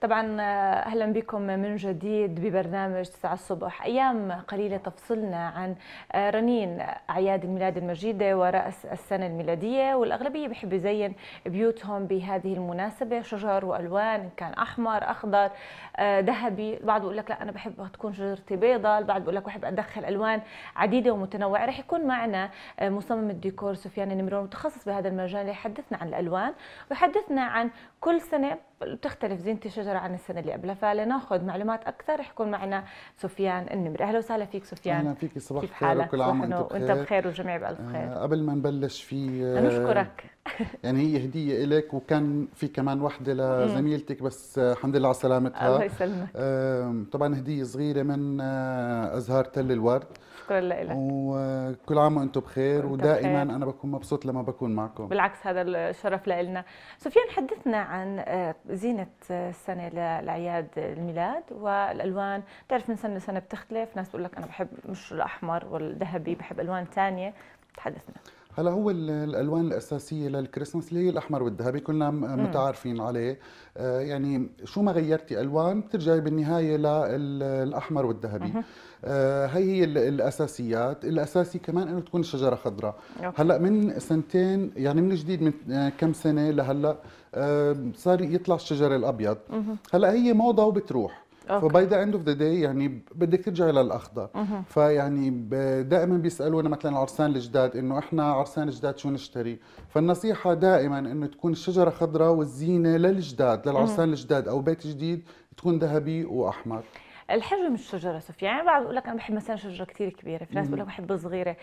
طبعا اهلا بكم من جديد ببرنامج 9 الصبح ايام قليله تفصلنا عن آه، رنين اعياد الميلاد المجيده وراس السنه الميلاديه والاغلبيه بحب يزين بيوتهم بهذه المناسبه شجر والوان إن كان احمر اخضر آه، ذهبي البعض بيقول لك لا انا بحب تكون شجرتي بيضاء البعض بيقول لك بحب ادخل الوان عديده ومتنوعه رح يكون معنا آه، مصمم الديكور سفيان النمرون متخصص بهذا المجال يحدثنا عن الالوان ويحدثنا عن كل سنه بتختلف زينة الشجرة عن السنة اللي قبلها فلناخذ معلومات أكثر رح يكون معنا سفيان النمر أهلا وسهلا فيك سفيان أهلا فيك صباح كيف حالك كل عام وأنت بخير وأنت بخير والجميع بألف آه، خير آه قبل ما نبلش في آه نشكرك يعني هي هدية إلك وكان في كمان وحدة لزميلتك بس آه، الحمد لله على سلامتها الله يسلمك آه طبعا هدية صغيرة من آه، أزهار تل الورد شكرا لك وكل عام وانتم بخير ودائما بخير. انا بكون مبسوط لما بكون معكم بالعكس هذا الشرف لنا سفيان حدثنا عن آه، زينه آه، السنه لأعياد الميلاد والالوان بتعرف من سنه لسنه بتختلف ناس بتقول لك انا بحب مش الاحمر والذهبي بحب الوان ثانيه تحدثنا هلا هو الالوان الاساسيه للكريسماس اللي هي الاحمر والذهبي كلنا متعارفين عليه آه، يعني شو ما غيرتي الوان بترجعي بالنهايه للاحمر والذهبي آه، هي هي الاساسيات الاساسي كمان انه تكون الشجره خضراء هلا من سنتين يعني من جديد من آه، كم سنه لهلا صار يطلع الشجر الابيض هلا هي موضه وبتروح فباي ذا اند اوف ذا داي يعني بدك ترجعي للاخضر فيعني دائما بيسالونا مثلا العرسان الجداد انه احنا عرسان الجداد شو نشتري فالنصيحه دائما انه تكون الشجره خضراء والزينه للجداد للعرسان الجداد او بيت جديد تكون ذهبي واحمر الحجم الشجره سوف يعني بعض بقول لك انا بحب مثلا شجره كثير كبيره في ناس بقول لك بحب صغيره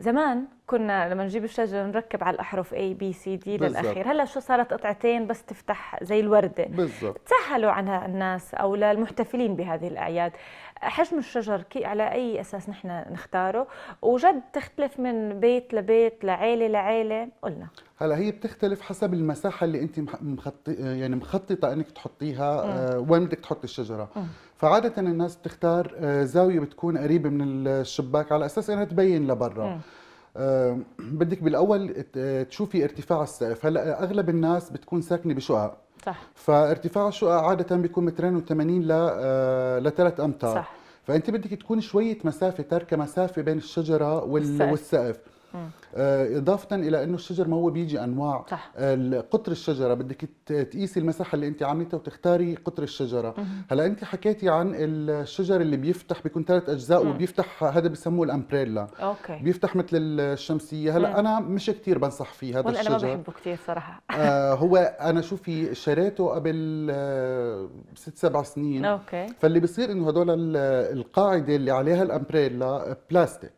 زمان كنا لما نجيب الشجره نركب على الاحرف اي بي سي دي للاخير هلا شو صارت قطعتين بس تفتح زي الورده بالزبط. تسهلوا عنها الناس او للمحتفلين بهذه الاعياد حجم الشجر كي على اي اساس نحن نختاره وجد تختلف من بيت لبيت لعيله لعيله قلنا هلا هي بتختلف حسب المساحه اللي انت مخطط يعني مخططه انك تحطيها آه وين بدك تحطي الشجره م. فعاده الناس بتختار آه زاويه بتكون قريبه من الشباك على اساس انها تبين لبرا بدك بالاول تشوفي ارتفاع السقف هلا اغلب الناس بتكون ساكنه بشقق صح فارتفاع الشقق عاده بيكون مترين و80 ل 3 آه، امتار صح فانت بدك تكون شويه مسافه تركه مسافه بين الشجره وال... والسقف آه، اضافه الى انه الشجر ما هو بيجي انواع صح. آه، قطر الشجره بدك تقيسي المساحه اللي انت عاملتها وتختاري قطر الشجره هلا انت حكيتي عن الشجر اللي بيفتح بيكون ثلاث اجزاء مم. وبيفتح هذا بسموه الامبريلا أوكي. بيفتح مثل الشمسيه هلا مم. انا مش كثير بنصح فيه هذا الشجر انا ما بحبه كثير صراحه آه هو انا شوفي شريته قبل آه، ست سبع سنين أوكي. فاللي بصير انه هدول القاعده اللي عليها الامبريلا بلاستيك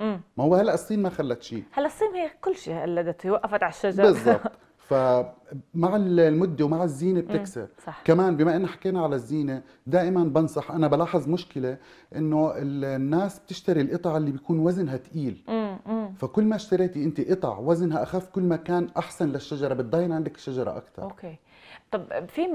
ما هو هلا الصين ما خلت شيء هلا الصين هي كل شيء قلدت وقفت على الشجر بالضبط فمع المده ومع الزينه بتكسر صح. كمان بما ان حكينا على الزينه دائما بنصح انا بلاحظ مشكله انه الناس بتشتري القطع اللي بيكون وزنها ثقيل فكل ما اشتريتي انت قطع وزنها اخف كل ما كان احسن للشجره بتضاين عندك الشجره اكثر اوكي طب في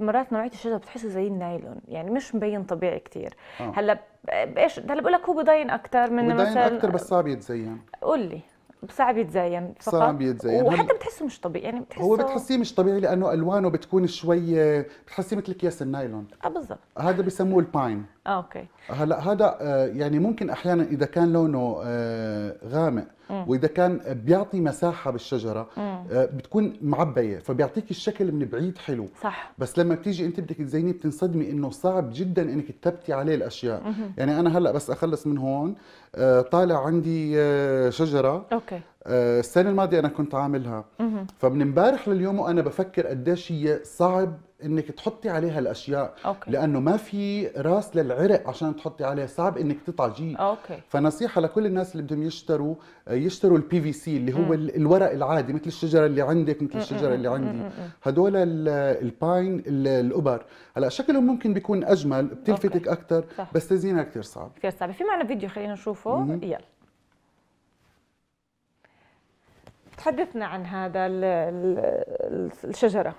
مرات نوعيه الشجر بتحسه زي النايلون يعني مش مبين طبيعي كثير آه. هلا ايش هلا بقول لك هو بضاين اكثر من بضاين مثلا اكثر بس صعب يتزين قول لي صعب يتزين فقط صعب بيتزين وحتى بتحسه مش طبيعي يعني بتحسه هو بتحسيه مش طبيعي لانه الوانه بتكون شوي بتحسيه مثل اكياس النايلون اه بالضبط هذا بسموه الباين اه اوكي هلا هذا آه، يعني ممكن احيانا اذا كان لونه آه، غامق واذا كان بيعطي مساحه بالشجره آه، بتكون معبيه فبيعطيك الشكل من بعيد حلو صح بس لما بتيجي انت بدك تزينيه بتنصدمي انه صعب جدا انك تثبتي عليه الاشياء يعني انا هلا بس اخلص من هون آه، طالع عندي آه، شجره اوكي آه، السنه الماضيه انا كنت عاملها فمن امبارح لليوم وانا بفكر قديش هي صعب انك تحطي عليها الاشياء أوكي. لانه ما في راس للعرق عشان تحطي عليه صعب انك تطعجيه اوكي فنصيحه لكل الناس اللي بدهم يشتروا آه، يشتروا البي في سي اللي هو م. الورق العادي مثل الشجره اللي عندك مثل الشجره اللي عندي هدول الباين الابر هلا شكلهم ممكن بيكون اجمل بتلفتك اكثر بس تزيينها كثير صعب كثير صعب في معنا فيديو خلينا نشوفه م. يلا تحدثنا عن هذا الشجره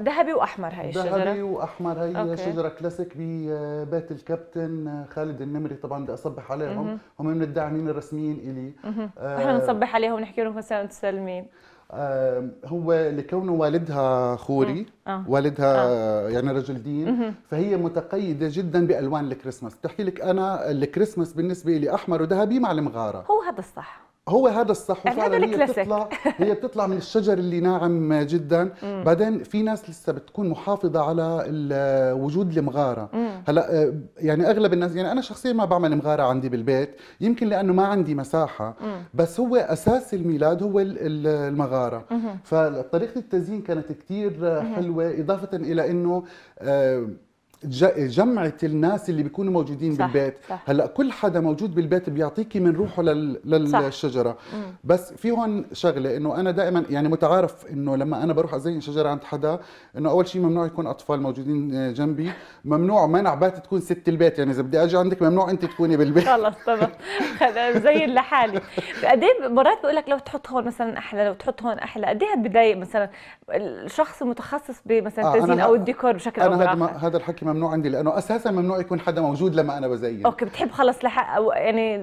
ذهبي واحمر هي الشجره ذهبي واحمر هي أوكي. شجره كلاسيك ببيت الكابتن خالد النمري طبعا بدي اصبح عليهم مه. هم من الداعمين الرسميين الي آه، احنا نصبح عليهم ونحكي لهم مساء تسلمين آه، هو لكونه والدها خوري آه. والدها آه. يعني رجل دين فهي متقيده جدا بالوان الكريسماس بتحكي لك انا الكريسماس بالنسبه لي احمر وذهبي مع المغاره هو هذا الصح هو هذا الصح وفعلا هي بتطلع هي بتطلع من الشجر اللي ناعم جدا بعدين في ناس لسه بتكون محافظه على وجود المغاره هلا آه، يعني اغلب الناس يعني انا شخصيا ما بعمل مغاره عندي بالبيت يمكن لانه ما عندي مساحه بس هو اساس الميلاد هو المغاره فطريقه التزيين كانت كثير آه، حلوه اضافه الى انه آه جمعة الناس اللي بيكونوا موجودين صح بالبيت صح هلا كل حدا موجود بالبيت بيعطيكي من روحه لل... للشجره صح بس في هون شغله انه انا دائما يعني متعارف انه لما انا بروح ازين شجره عند حدا انه اول شيء ممنوع يكون اطفال موجودين آه، جنبي ممنوع منع بات تكون ست البيت يعني اذا بدي اجي عندك ممنوع انت تكوني بالبيت خلص تمام زي لحالي قد ايه مرات بقول لك لو تحط هون مثلا احلى لو تحط هون احلى قد ايه بتضايق مثلا الشخص المتخصص بمثلا التزيين آه، او الديكور بشكل او باخر هذا هذا الحكي ممنوع عندي لانه اساسا ممنوع يكون حدا موجود لما انا بزين اوكي بتحب خلص لحق أو يعني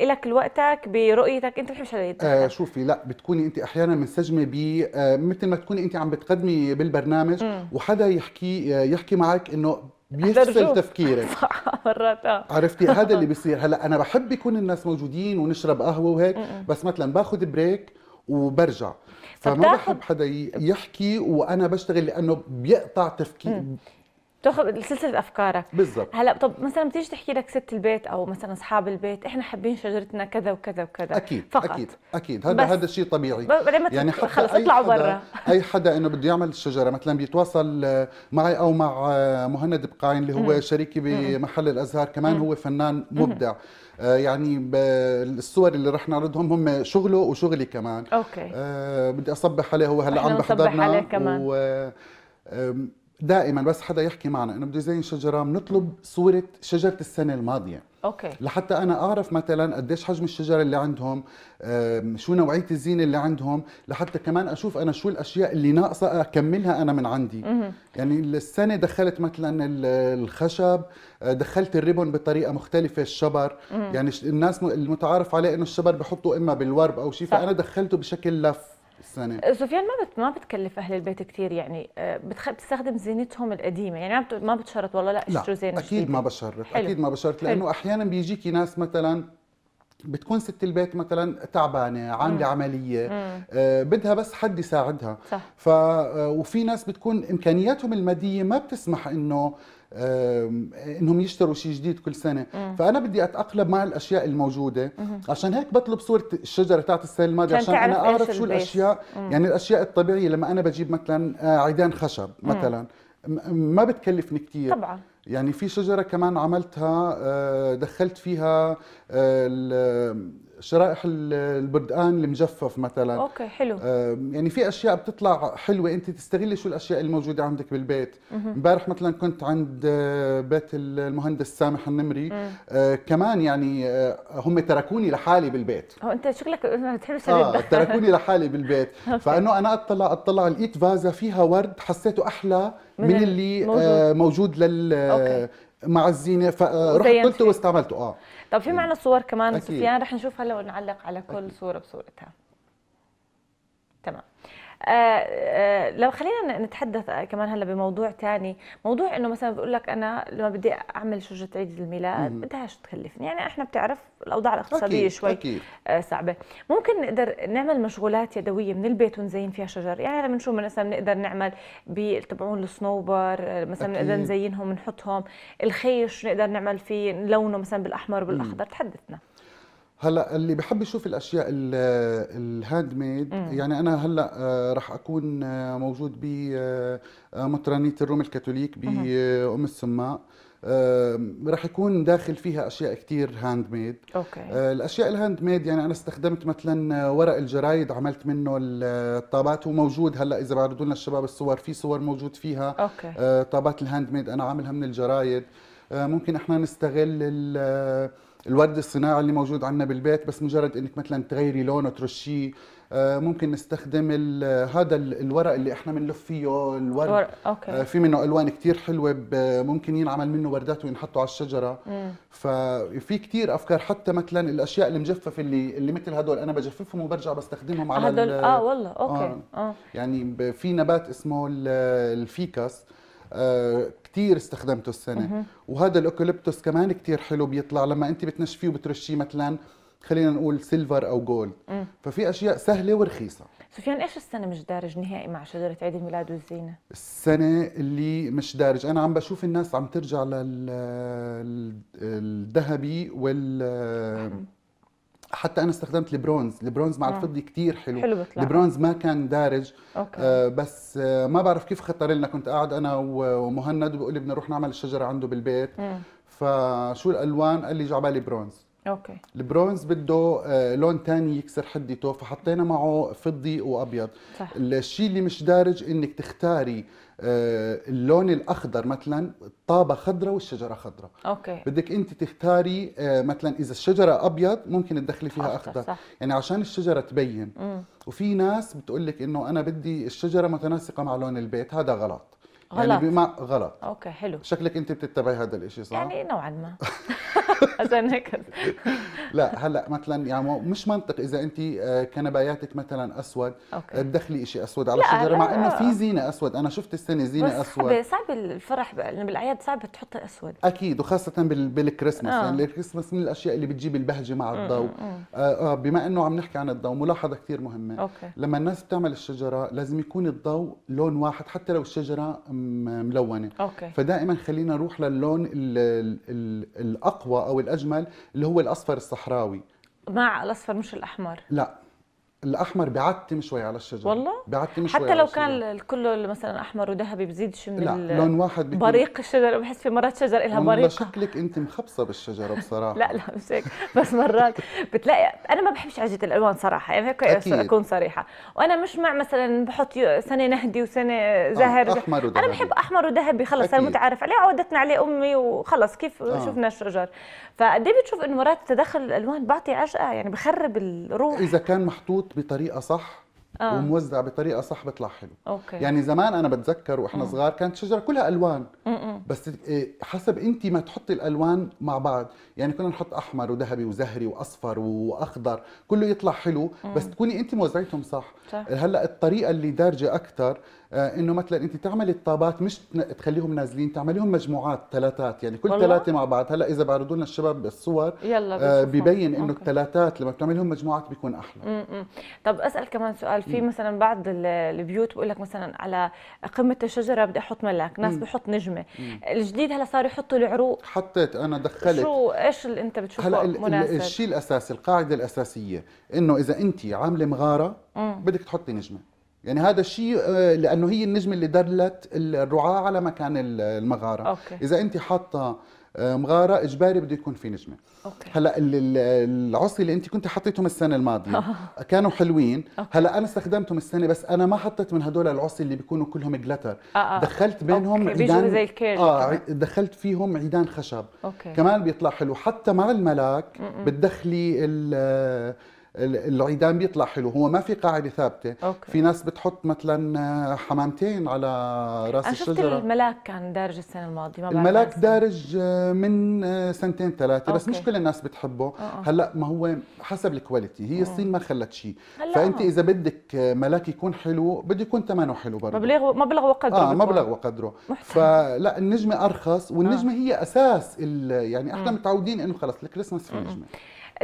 لك وقتك برؤيتك انت بتحبش حدا آه شوفي لا بتكوني انت احيانا منسجمه ب آه مثل ما تكوني انت عم بتقدمي بالبرنامج مم. وحدا يحكي آه، يحكي معك انه بيغسل تفكيرك صح مرات آه. عرفتي هذا اللي بيصير هلا انا بحب يكون الناس موجودين ونشرب قهوه وهيك بس مثلا باخذ بريك وبرجع فما بحب حدا يحكي وانا بشتغل لانه بيقطع تفكير تاخذ سلسله افكارك بالضبط هلا طب مثلا بتيجي تحكي لك ست البيت او مثلا اصحاب البيت احنا حابين شجرتنا كذا وكذا وكذا اكيد فقط. اكيد اكيد هذا هذا شيء طبيعي يعني حتى خلص اطلعوا برا اي حدا انه بده يعمل الشجره مثلا بيتواصل معي او مع مهند بقاين اللي هو شريكي بمحل الازهار كمان هو فنان مبدع آه، يعني الصور اللي رح نعرضهم هم شغله وشغلي كمان اوكي أه بدي اصبح عليه هو هلا عم بحضرنا عليه كمان و دائما بس حدا يحكي معنا انه بده يزين شجره بنطلب صوره شجره السنه الماضيه اوكي لحتى انا اعرف مثلا قديش حجم الشجره اللي عندهم شو نوعيه الزينه اللي عندهم لحتى كمان اشوف انا شو الاشياء اللي ناقصه اكملها انا من عندي مه. يعني السنه دخلت مثلا الخشب آه، دخلت الريبون بطريقه مختلفه الشبر مه. يعني الناس المتعارف عليه انه الشبر بحطه اما بالورب او شيء فانا دخلته بشكل لف السنه سفيان ما بت ما بتكلف اهل البيت كثير يعني آه، بتخ... بتستخدم زينتهم القديمه يعني ما بت... ما بتشرط والله لا اشتروا زينه اكيد ما بشرط حلو. اكيد ما بشرط لانه حلو. احيانا بيجيكي ناس مثلا بتكون ست البيت مثلا تعبانه عامله مم. عمليه مم. آه بدها بس حد يساعدها صح. ف آه وفي ناس بتكون امكانياتهم الماديه ما بتسمح انه انهم يشتروا شيء جديد كل سنه مم. فانا بدي اتاقلم مع الاشياء الموجوده مم. عشان هيك بطلب صوره الشجره تاعت السنه الماضيه عشان انا اعرف شو الاشياء مم. يعني الاشياء الطبيعيه لما انا بجيب مثلا آه، عيدان خشب مثلا ما بتكلفني كثير طبعا يعني في شجره كمان عملتها آه، دخلت فيها آه، شرائح البردقان المجفف مثلا اوكي حلو آه، يعني في اشياء بتطلع حلوه انت تستغلي شو الاشياء الموجوده عندك بالبيت امبارح مثلا كنت عند آه، بيت المهندس سامح النمري آه كمان يعني آه، هم تركوني لحالي بالبيت هو انت شكلك بتحب آه تركوني لحالي بالبيت فانه انا اطلع اطلع لقيت فازه فيها ورد حسيته احلى من, من اللي موجود, موجود لل أوكي. مع الزينه فرحت قلته واستعملته اه طب في معنا صور كمان سفيان رح نشوف هلا ونعلق على كل أكيد. صوره بصورتها تمام آه، آه، لو خلينا نتحدث آه، كمان هلا بموضوع ثاني موضوع انه مثلا بقول لك انا لما بدي اعمل شجره عيد الميلاد بدهاش تكلفني يعني احنا بتعرف الاوضاع الاقتصاديه أكيد. شوي أكيد. صعبه ممكن نقدر نعمل مشغولات يدويه من البيت ونزين فيها شجر يعني لما بنشوف مثلا بنقدر نعمل تبعون الصنوبر مثلا بنقدر نزينهم نحطهم الخيش نقدر نعمل فيه لونه مثلا بالاحمر بالاخضر تحدثنا هلا اللي بحب يشوف الاشياء الهاند ميد يعني انا هلا آه، راح اكون آه، موجود بمطرانيه آه، الروم الكاثوليك بام السماء راح يكون داخل فيها اشياء كثير هاند ميد أوكي. الاشياء الهاند ميد يعني انا استخدمت مثلا ورق الجرايد عملت منه الطابات وموجود هلا اذا بعرضوا لنا الشباب الصور في صور موجود فيها أوكي. طابات الهاند ميد انا عاملها من الجرايد ممكن احنا نستغل الورد الصناعي اللي موجود عندنا بالبيت بس مجرد انك مثلا تغيري لونه ترشيه آه، ممكن نستخدم هذا الورق اللي احنا بنلف فيه آه، الورد ور... أوكي. آه، في منه الوان كثير حلوه ممكن ينعمل منه وردات وينحطوا على الشجره ففي كثير افكار حتى مثلا الاشياء المجففه اللي اللي مثل هدول انا بجففهم وبرجع بستخدمهم على هدول اه والله اوكي آه. آه. يعني في نبات اسمه الفيكاس كثير استخدمته السنه وهذا الاوكاليبتوس كمان كثير حلو بيطلع لما انت بتنشفيه وبترشيه مثلا خلينا نقول سيلفر او جولد ففي اشياء سهله ورخيصه سفيان ايش السنه مش دارج نهائي مع شجره عيد الميلاد والزينه السنه اللي مش دارج انا عم بشوف الناس عم ترجع للذهبي وال حتى انا استخدمت البرونز البرونز مع آه. الفضي كتير حلو حلو بطلع. البرونز ما كان دارج أوكي. آه بس آه ما بعرف كيف خطر لنا كنت قاعد انا ومهند وبقول لي بدنا نروح نعمل الشجره عنده بالبيت مم. فشو الالوان قال لي جعبالي برونز اوكي البرونز بده آه، لون تاني يكسر حدته فحطينا معه فضي وابيض صح. الشيء اللي مش دارج انك تختاري آه، اللون الاخضر مثلا الطابه خضراء والشجره خضراء اوكي بدك انت تختاري آه، مثلا اذا الشجره ابيض ممكن تدخلي فيها اخضر, أخضر. صح. يعني عشان الشجره تبين مم. وفي ناس بتقول لك انه انا بدي الشجره متناسقه مع لون البيت هذا غلط يعني غلط يعني بما غلط اوكي حلو شكلك انت بتتبعي هذا الشيء صح؟ يعني نوعا ما عشان هيك لا هلا مثلا يعني مش منطق اذا انت آه، كنباياتك مثلا اسود أوكي. آه، تدخلي شيء اسود على الشجره مع انه في زينه اسود انا شفت السنه زينه بس اسود بس صعب الفرح بالاعياد صعب تحطي اسود اكيد وخاصه بالكريسماس آه. يعني الكريسماس من الاشياء اللي بتجيب البهجه مع الضوء آه،, آه بما انه عم نحكي عن الضوء ملاحظه كثير مهمه أوكي. لما الناس بتعمل الشجره لازم يكون الضوء لون واحد حتى لو الشجره ملونه أوكي. فدائما خلينا نروح للون الاقوى او الاجمل اللي هو الاصفر الصحراوي مع الاصفر مش الاحمر لا الاحمر بيعتم شوي على الشجر والله بيعتم شوي حتى لو كان كله مثلا احمر وذهبي بزيد شو من لا لون واحد بيكون بريق الشجره بحس في مرات شجر لها بريق شكلك انت مخبصه بالشجره بصراحه لا لا مش هيك بس مرات بتلاقي انا ما بحبش عجه الالوان صراحه يعني هيك أكيد. اكون صريحه وانا مش مع مثلا بحط سنه نهدي وسنه آه، زهر آه. احمر وذهبي انا بحب احمر وذهبي خلص انا متعارف عليه عودتنا عليه امي وخلص كيف آه. شفنا الشجر فقد إيه بتشوف انه مرات تدخل الالوان بعطي عجقه يعني بخرب الروح اذا كان محطوط محطوط بطريقه صح آه. وموزع بطريقه صح بيطلع حلو أوكي. يعني زمان انا بتذكر واحنا مم. صغار كانت شجره كلها الوان مم. بس آه، حسب انت ما تحطي الالوان مع بعض يعني كنا نحط احمر وذهبي وزهري واصفر واخضر كله يطلع حلو مم. بس تكوني انت موزعيتهم صح, صح. هلا الطريقه اللي دارجه اكثر آه، انه مثلا انت تعملي الطابات مش تخليهم نازلين تعمليهم مجموعات ثلاثات يعني كل ثلاثه مع بعض هلا اذا بعرضوا لنا الشباب الصور يلا آه ببين انه الثلاثات لما بتعمليهم مجموعات بيكون احلى م -م. طب اسال كمان سؤال في مثلا بعض البيوت بقول لك مثلا على قمه الشجره بدي احط ملاك ناس بحط نجمه م الجديد هلا صار يحطوا العروق حطيت انا دخلت شو ايش اللي انت بتشوفه هلا مناسب الشيء الاساسي القاعده الاساسيه انه اذا انت عامله مغاره بدك تحطي نجمه يعني هذا الشيء آه، لانه هي النجمه اللي دلت الرعاه على مكان المغاره أوكي. اذا انت حاطه آه، مغاره اجباري بده يكون في نجمه أوكي. هلا العصي اللي انت كنت حطيتهم السنه الماضيه كانوا حلوين أوكي. هلا انا استخدمتهم السنه بس انا ما حطيت من هدول العصي اللي بيكونوا كلهم جلتر آه آه. دخلت بينهم أوكي. عيدان زي اه دخلت فيهم عيدان خشب أوكي. كمان بيطلع حلو حتى مع الملاك بتدخلي العيدان بيطلع حلو هو ما في قاعده ثابته أوكي. في ناس بتحط مثلا آه، حمامتين على راس أنا شفت الشجره الملاك كان دارج السنه الماضيه ما الملاك ناس. دارج آه، من آه، سنتين ثلاثه بس مش كل الناس بتحبه أوه. هلا ما هو حسب الكواليتي هي الصين ما خلت شيء فانت اذا بدك ملاك يكون حلو بده يكون ثمنه حلو برضه مبلغ مبلغ وقدره اه مبلغ وقدره فلا النجمه ارخص والنجمه آه. هي اساس يعني احنا متعودين انه خلص الكريسماس في نجمه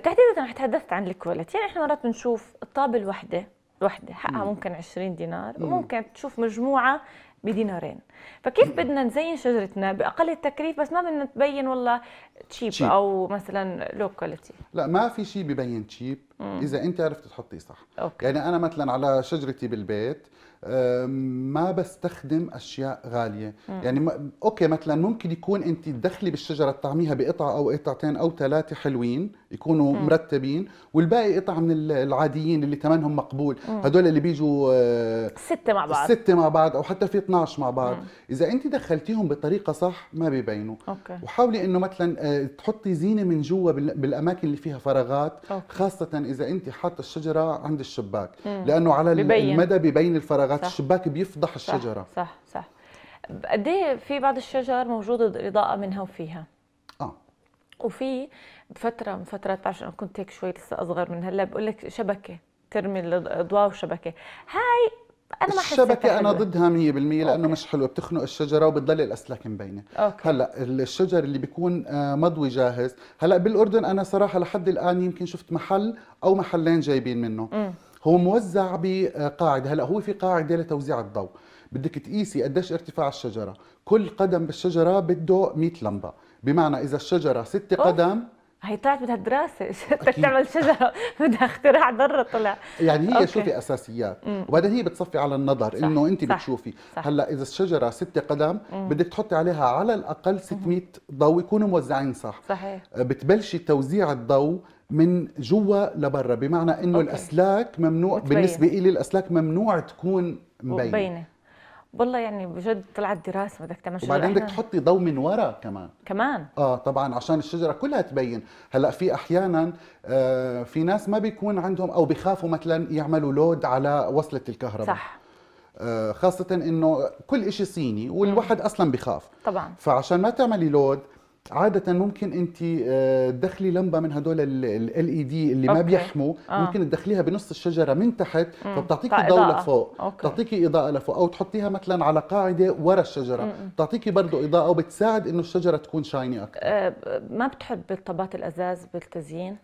تحديدا رح تحدثت عن الكواليتي يعني احنا مرات بنشوف الطابه الوحده وحده حقها ممكن 20 دينار وممكن تشوف مجموعه بدينارين فكيف بدنا نزين شجرتنا باقل التكليف بس ما بدنا تبين والله تشيب, تشيب. او مثلا لو كواليتي لا ما في شيء ببين تشيب اذا انت عرفت تحطيه صح أوكي. يعني انا مثلا على شجرتي بالبيت ما بستخدم اشياء غاليه مم. يعني اوكي مثلا ممكن يكون انت تدخلي بالشجره تطعميها بقطعه او قطعتين او ثلاثه حلوين يكونوا مم. مرتبين والباقي قطع من العاديين اللي ثمنهم مقبول هذول هدول اللي بيجوا آه، سته مع بعض سته مع بعض او حتى في 12 مع بعض مم. اذا انت دخلتيهم بطريقه صح ما بيبينوا أوكي. وحاولي انه مثلا آه، تحطي زينه من جوا بالاماكن اللي فيها فراغات أوكي. خاصه اذا انت حاطه الشجره عند الشباك مم. لانه على المدى بيبين الفراغات لغه صح. الشباك بيفضح الشجره صح صح قد إيه في بعض الشجر موجود الاضاءه منها وفيها اه وفي بفتره من فترات بعرف انا كنت هيك شوي لسه اصغر من هلا بقول لك شبكه ترمي الاضواء وشبكه هاي انا ما الشبكه انا ضدها 100% لانه أوكي. مش حلوه بتخنق الشجره وبتضل الاسلاك مبينه أوكي. هلا الشجر اللي بيكون آه، مضوي جاهز هلا بالاردن انا صراحه لحد الان يمكن شفت محل او محلين جايبين منه م. هو موزع بقاعده هلا هو في قاعده لتوزيع الضوء بدك تقيسي قديش ارتفاع الشجره كل قدم بالشجره بده 100 لمبه بمعنى اذا الشجره 6 قدم هي طلعت بدها دراسه بدك تعمل شجره بدها اختراع ضره طلع يعني هي أوكي. شوفي اساسيات وبعدين هي بتصفي على النظر صح. انه انت صح. بتشوفي صح. هلا اذا الشجره ست قدم مم. بدك تحطي عليها على الاقل 600 ضوء يكونوا موزعين صح صحيح بتبلشي توزيع الضوء من جوا لبرا بمعنى انه أوكي. الاسلاك ممنوع متبين. بالنسبه لي الاسلاك ممنوع تكون مبينه مبينه والله يعني بجد طلعت دراسه بدك تعمل شغل وبعدين بدك تحطي ضوء من ورا كمان كمان اه طبعا عشان الشجره كلها تبين هلا في احيانا آه في ناس ما بيكون عندهم او بخافوا مثلا يعملوا لود على وصله الكهرباء صح آه، خاصة انه كل شيء صيني والواحد اصلا بخاف طبعا فعشان ما تعملي لود عادة ممكن انت آه، تدخلي لمبه من هدول ال اي دي اللي ما بيحموا آه. ممكن تدخليها بنص الشجره من تحت فبتعطيكي ضوء لفوق بتعطيكي اضاءه لفوق او تحطيها مثلا على قاعده ورا الشجره بتعطيكي برضه اضاءه وبتساعد انه الشجره تكون شايني اكثر أه ما بتحب طبات الازاز بالتزيين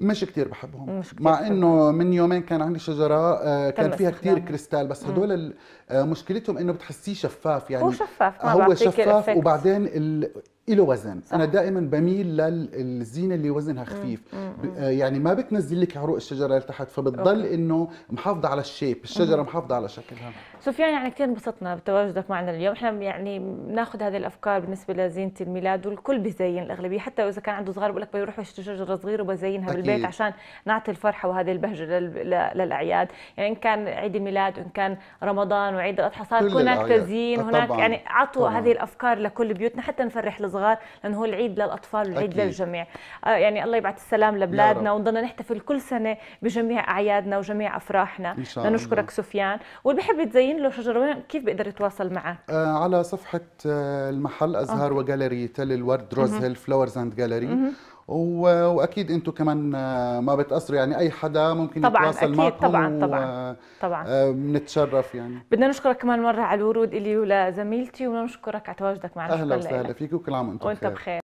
مش كتير بحبهم مش كتير مع انه من يومين كان عندي شجره آه، كان فيها كتير كريستال بس هدول آه، مشكلتهم انه بتحسيه شفاف يعني هو شفاف هو شفاف وبعدين ال... له وزن صح. انا دائما بميل للزينه اللي وزنها خفيف مم. مم. آه، يعني ما بتنزل لك عروق الشجره لتحت فبتضل انه محافظه على الشيب الشجره مم. محافظه على شكلها سفيان يعني كثير انبسطنا بتواجدك معنا اليوم احنا يعني بناخذ هذه الافكار بالنسبه لزينه الميلاد والكل بزين الاغلبيه حتى اذا كان عنده صغار بقول لك بيروح يشتري شجره صغيره وبزينها أكيد. بالبيت عشان نعطي الفرحه وهذه البهجه للاعياد يعني ان كان عيد الميلاد وان كان رمضان وعيد الاضحى صار هناك تزيين آه، هناك يعني عطوا هذه الافكار لكل بيوتنا حتى نفرح لزغار. الصغار لانه هو العيد للاطفال والعيد أكيد. للجميع آه، يعني الله يبعث السلام لبلادنا ونضلنا نحتفل كل سنه بجميع اعيادنا وجميع افراحنا نشكرك سفيان واللي بحب يتزين له شجره وين كيف بيقدر يتواصل معك آه على صفحه آه، المحل ازهار وجاليري تل الورد روز هيل فلاورز اند جاليري واكيد انتم كمان آه، ما بتاثروا يعني اي حدا ممكن طبعاً يتواصل أكيد معكم طبعا طبعا طبعا آه، بنتشرف يعني بدنا نشكرك كمان مره على الورود الي ولزميلتي ونشكرك على تواجدك معنا اهلا وسهلا فيك وكل عام وانتم بخير وانت بخير